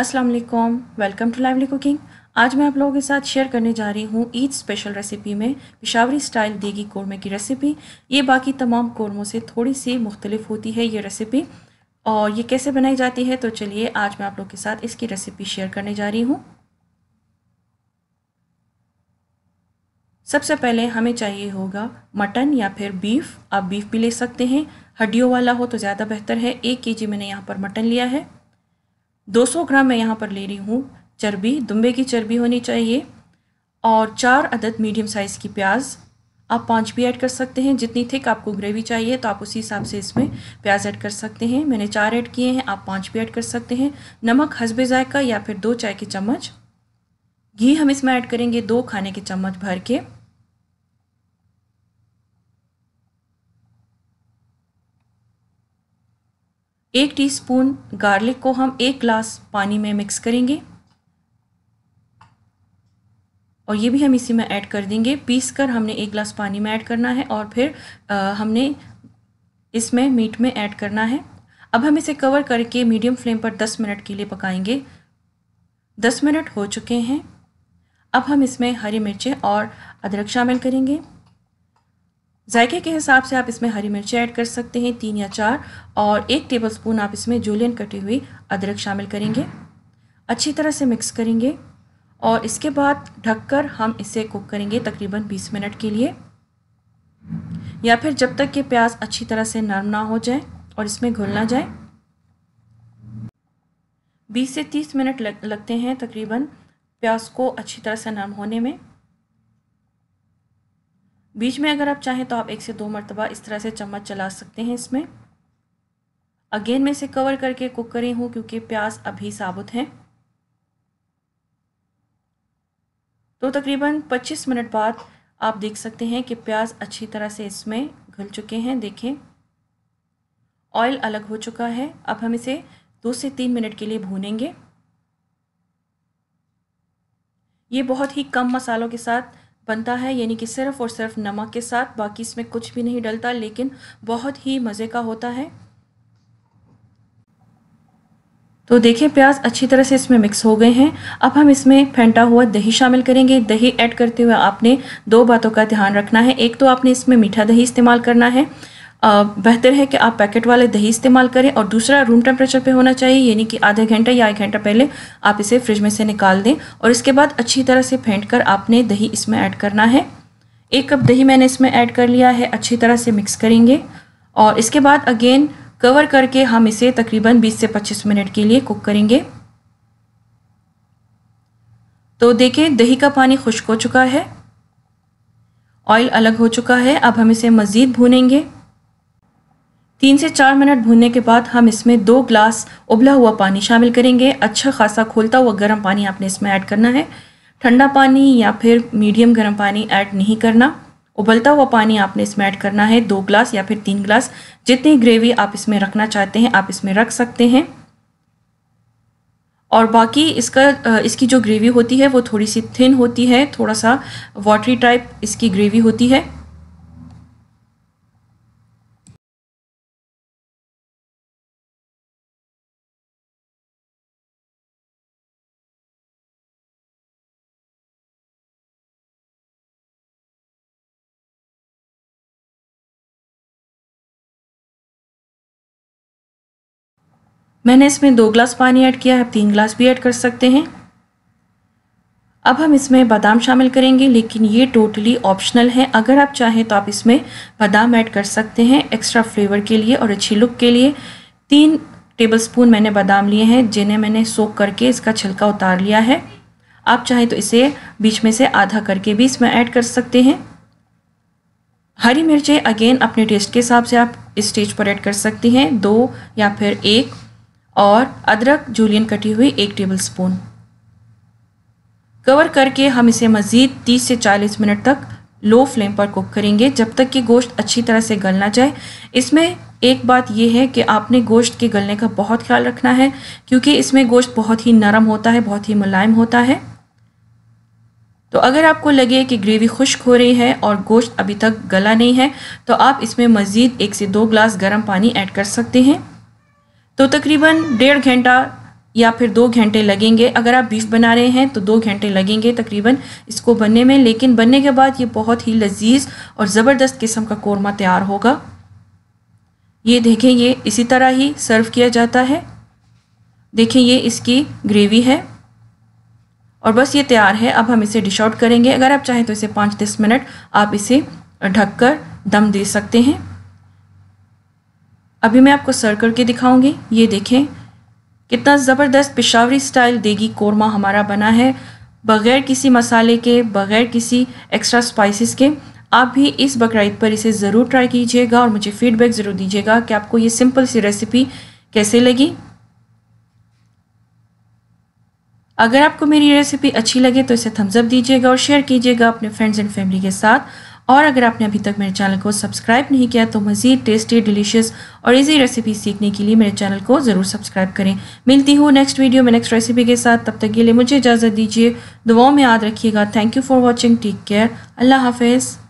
Aslam welcome to lively cooking आज मैं आप लोगों के साथ शेयर करने जा रही हूँ ईद स्पेशल रेसिपी में पिशावरी स्टाइल देगी कौरमे की रेसिपी ये बाकी तमाम कौरमों से थोड़ी सी मुख्तलिफ होती है ये रेसिपी और ये कैसे बनाई जाती है तो चलिए आज मैं आप लोग के साथ इसकी रेसिपी शेयर करने जा रही हूँ सबसे पहले हमें चाहिए होगा मटन या फिर बीफ आप बीफ भी ले सकते हैं हड्डियों वाला हो तो ज़्यादा बेहतर है एक के जी मैंने यहाँ पर मटन लिया है 200 ग्राम मैं यहाँ पर ले रही हूँ चर्बी दुम्बे की चर्बी होनी चाहिए और चार अदद मीडियम साइज़ की प्याज आप पाँच भी ऐड कर सकते हैं जितनी थिक आपको ग्रेवी चाहिए तो आप उसी हिसाब से इसमें प्याज ऐड कर सकते हैं मैंने चार ऐड किए हैं आप पाँच भी ऐड कर सकते हैं नमक हसबे जायका या फिर दो चाय के चम्मच घी हम इसमें ऐड करेंगे दो खाने के चम्मच भर के एक टीस्पून गार्लिक को हम एक ग्लास पानी में मिक्स करेंगे और ये भी हम इसी में ऐड कर देंगे पीस कर हमने एक ग्लास पानी में ऐड करना है और फिर आ, हमने इसमें मीट में ऐड करना है अब हम इसे कवर करके मीडियम फ्लेम पर 10 मिनट के लिए पकाएंगे 10 मिनट हो चुके हैं अब हम इसमें हरी मिर्चें और अदरक शामिल करेंगे जायके के हिसाब से आप इसमें हरी मिर्च ऐड कर सकते हैं तीन या चार और एक टेबल स्पून आप इसमें जूलियन कटी हुई अदरक शामिल करेंगे अच्छी तरह से मिक्स करेंगे और इसके बाद ढककर हम इसे कुक करेंगे तकरीबन 20 मिनट के लिए या फिर जब तक कि प्याज अच्छी तरह से नरम ना हो जाए और इसमें घुल ना जाए 20 से 30 मिनट लग, लगते हैं तकरीबन प्याज को अच्छी तरह से नरम होने में बीच में अगर आप चाहें तो आप एक से दो मरतबा इस तरह से चम्मच चला सकते हैं इसमें अगेन मैं इसे कवर करके कुक करी हूँ क्योंकि प्याज अभी साबुत हैं तो तकरीबन 25 मिनट बाद आप देख सकते हैं कि प्याज अच्छी तरह से इसमें घुल चुके हैं देखें ऑयल अलग हो चुका है अब हम इसे दो से तीन मिनट के लिए भूनेंगे ये बहुत ही कम मसालों के साथ बनता है यानी कि सिर्फ़ और सिर्फ नमक के साथ बाकी इसमें कुछ भी नहीं डलता लेकिन बहुत ही मज़े का होता है तो देखें प्याज अच्छी तरह से इसमें मिक्स हो गए हैं अब हम इसमें फेंटा हुआ दही शामिल करेंगे दही ऐड करते हुए आपने दो बातों का ध्यान रखना है एक तो आपने इसमें मीठा दही इस्तेमाल करना है बेहतर है कि आप पैकेट वाले दही इस्तेमाल करें और दूसरा रूम टेम्परेचर पे होना चाहिए यानी कि आधे घंटा या एक घंटा पहले आप इसे फ्रिज में से निकाल दें और इसके बाद अच्छी तरह से फेंट कर आपने दही इसमें ऐड करना है एक कप दही मैंने इसमें ऐड कर लिया है अच्छी तरह से मिक्स करेंगे और इसके बाद अगेन कवर करके हम इसे तकरीबन बीस से पच्चीस मिनट के लिए कुक करेंगे तो देखें दही का पानी खुश्क हो चुका है ऑयल अलग हो चुका है अब हम इसे मज़ीद भूनेंगे तीन से चार मिनट भूनने के बाद हम इसमें दो ग्लास उबला हुआ पानी शामिल करेंगे अच्छा खासा खोलता हुआ गर्म पानी आपने इसमें ऐड करना है ठंडा पानी या फिर मीडियम गर्म पानी ऐड नहीं करना उबलता हुआ पानी आपने इसमें ऐड करना है दो ग्लास या फिर तीन ग्लास जितनी ग्रेवी आप इसमें रखना चाहते हैं आप इसमें रख सकते हैं और बाकी इसका इसकी जो ग्रेवी होती है वो थोड़ी सी थिन होती है थोड़ा सा वाटरी टाइप इसकी ग्रेवी होती है मैंने इसमें दो ग्लास पानी ऐड किया है आप तीन ग्लास भी ऐड कर सकते हैं अब हम इसमें बादाम शामिल करेंगे लेकिन ये टोटली ऑप्शनल है अगर आप चाहें तो आप इसमें बादाम ऐड कर सकते हैं एक्स्ट्रा फ्लेवर के लिए और अच्छी लुक के लिए तीन टेबलस्पून मैंने बादाम लिए हैं जिन्हें मैंने सोख करके इसका छिलका उतार लिया है आप चाहें तो इसे बीच में से आधा करके भी इसमें ऐड कर सकते हैं हरी मिर्चें अगेन अपने टेस्ट के हिसाब से आप इस स्टेज पर ऐड कर सकती हैं दो या फिर एक और अदरक जूलियन कटी हुई एक टेबल स्पून कवर करके हम इसे मज़ीद 30 से 40 मिनट तक लो फ्लेम पर कुक करेंगे जब तक कि गोश्त अच्छी तरह से गल ना जाए इसमें एक बात यह है कि आपने गोश्त के गलने का बहुत ख्याल रखना है क्योंकि इसमें गोश्त बहुत ही नरम होता है बहुत ही मुलायम होता है तो अगर आपको लगे कि ग्रेवी खुश्क हो रही है और गोश्त अभी तक गला नहीं है तो आप इसमें मज़ीद एक से दो ग्लास गर्म पानी ऐड कर सकते हैं तो तकरीबन डेढ़ घंटा या फिर दो घंटे लगेंगे अगर आप बीफ बना रहे हैं तो दो घंटे लगेंगे तकरीबन इसको बनने में लेकिन बनने के बाद ये बहुत ही लजीज और ज़बरदस्त किस्म का कौरमा तैयार होगा ये देखें ये इसी तरह ही सर्व किया जाता है देखें ये इसकी ग्रेवी है और बस ये तैयार है अब हम इसे डिश आउट करेंगे अगर आप चाहें तो इसे पाँच दस मिनट आप इसे ढककर दम दे सकते हैं अभी मैं आपको सर करके दिखाऊंगी ये देखें कितना ज़बरदस्त पेशावरी स्टाइल देगी कोरमा हमारा बना है बग़ैर किसी मसाले के बग़ैर किसी एक्स्ट्रा स्पाइसेस के आप भी इस बकरीद पर इसे ज़रूर ट्राई कीजिएगा और मुझे फीडबैक ज़रूर दीजिएगा कि आपको ये सिंपल सी रेसिपी कैसे लगी अगर आपको मेरी रेसिपी अच्छी लगे तो इसे थम्सअप दीजिएगा और शेयर कीजिएगा अपने फ्रेंड्स एंड फैमिली के साथ और अगर आपने अभी तक मेरे चैनल को सब्सक्राइब नहीं किया तो मज़ीद टेस्टी डिलीशियस और इजी रेसिपी सीखने के लिए मेरे चैनल को ज़रूर सब्सक्राइब करें मिलती हूँ नेक्स्ट वीडियो में नेक्स्ट रेसिपी के साथ तब तक के लिए मुझे इजाज़त दीजिए दुआओं में याद रखिएगा thank you for watching take care अल्लाह हाफिज़